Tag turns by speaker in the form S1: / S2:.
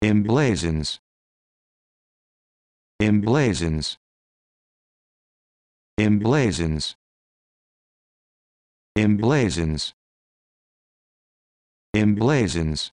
S1: emblazons emblazons emblazons emblazons emblazons